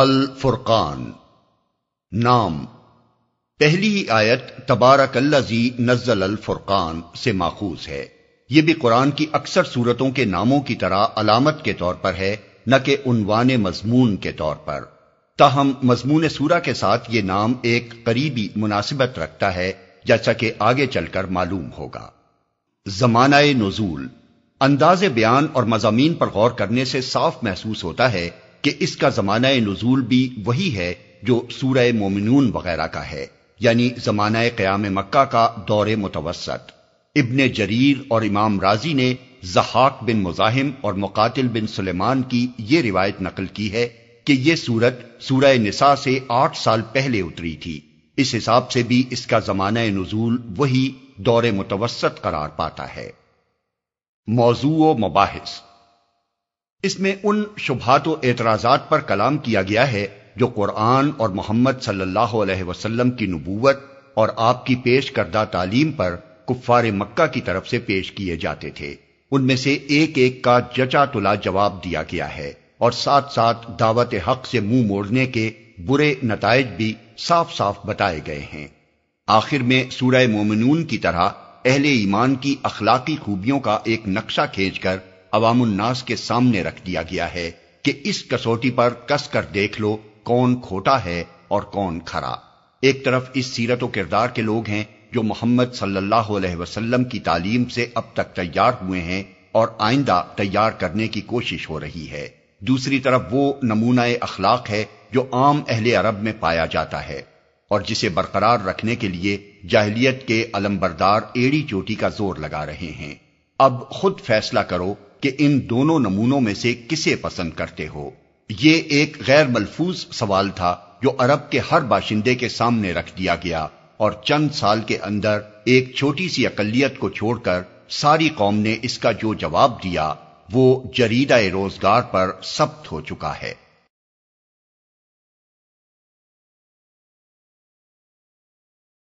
अल फुरकान नाम पहली ही आयत तबारक अल्लाजी नजल अल फुरकान से माखूज है यह भी कुरान की अक्सर सूरतों के नामों की तरह अलामत के तौर पर है न के उनवान मजमून के तौर पर ताहम मजमून सूरा के साथ ये नाम एक करीबी मुनासिबत रखता है जैसा कि आगे चलकर मालूम होगा जमाना नजूल अंदाज बयान और मजामी पर गौर करने से साफ महसूस होता है कि इसका जमाना नजूल भी वही है जो सूरह मोमिनून वगैरह का है यानी जमाना क्याम मक्का का दौर मुतवसत इबन जरीर और इमाम राजी ने जहाक बिन मुजाहिम और मुकातिल बिन सुलेमान की यह रिवायत नकल की है कि यह सूरत सूरह निसा से आठ साल पहले उतरी थी इस हिसाब से भी इसका जमाना नजूल वही दौरे मुतवसत करार पाता है मौजू मबास इसमें उन शुभात एतराजात पर कलाम किया गया है जो कुरान और मोहम्मद सल्लाम की नबूवत और आपकी पेश करदा तालीम पर कुफ्फार मक्का की तरफ से पेश किए जाते थे उनमें से एक एक का जचा तुला जवाब दिया गया है और साथ साथ दावत हक से मुंह मोड़ने के बुरे नतज भी साफ साफ बताए गए हैं आखिर में सूर्य मोमिन की तरह अहले ईमान की अखलाकी खूबियों का एक नक्शा खींचकर अवामुन्नास के सामने रख दिया गया है कि इस कसौटी पर कस कर देख लो कौन खोटा है और कौन खरा एक तरफ इस सीरत किरदार के लोग हैं जो मोहम्मद सल्लल्लाहु अलैहि वसल्लम की तालीम से अब तक तैयार हुए हैं और आइंदा तैयार करने की कोशिश हो रही है दूसरी तरफ वो नमूना अखलाक है जो आम अहले अरब में पाया जाता है और जिसे बरकरार रखने के लिए जाहलीत के अलमबरदार एड़ी चोटी का जोर लगा रहे हैं अब खुद फैसला करो कि इन दोनों नमूनों में से किसे पसंद करते हो ये एक गैर मलफूज सवाल था जो अरब के हर बाशिंदे के सामने रख दिया गया और चंद साल के अंदर एक छोटी सी अकलियत को छोड़कर सारी कौम ने इसका जो जवाब दिया वो जरीदा रोजगार पर सब्त हो चुका है